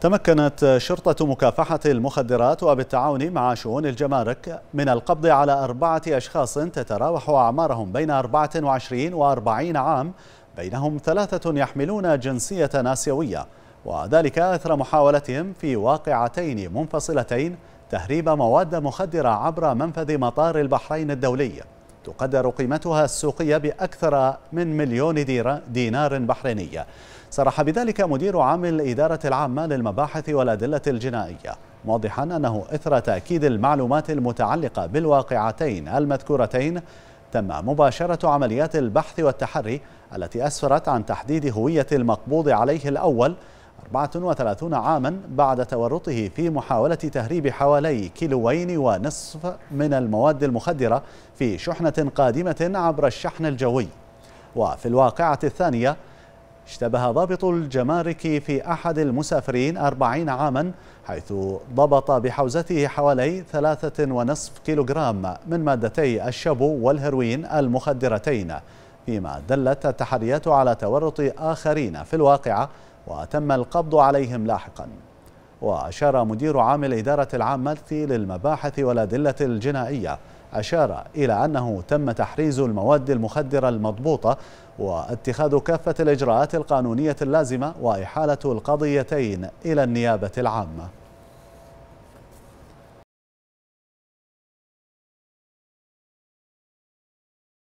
تمكنت شرطة مكافحة المخدرات وبالتعاون مع شؤون الجمارك من القبض على أربعة أشخاص تتراوح أعمارهم بين 24 و 40 عام بينهم ثلاثة يحملون جنسية آسيوية وذلك أثر محاولتهم في واقعتين منفصلتين تهريب مواد مخدرة عبر منفذ مطار البحرين الدولي تقدر قيمتها السوقية بأكثر من مليون دينار بحريني صرح بذلك مدير عام الإدارة العامة للمباحث والأدلة الجنائية واضحا أنه إثر تأكيد المعلومات المتعلقة بالواقعتين المذكورتين تم مباشرة عمليات البحث والتحري التي أسفرت عن تحديد هوية المقبوض عليه الأول 34 عاما بعد تورطه في محاولة تهريب حوالي كيلوين ونصف من المواد المخدرة في شحنة قادمة عبر الشحن الجوي وفي الواقعة الثانية اشتبه ضابط الجمارك في أحد المسافرين أربعين عاما حيث ضبط بحوزته حوالي ثلاثة ونصف كيلوغرام من مادتي الشبو والهيروين المخدرتين فيما دلت التحريات على تورط آخرين في الواقعة وتم القبض عليهم لاحقا وأشار مدير عام الإدارة العامة للمباحث والأدلة الجنائية أشار إلى أنه تم تحريز المواد المخدرة المضبوطة واتخاذ كافة الإجراءات القانونية اللازمة وإحالة القضيتين إلى النيابة العامة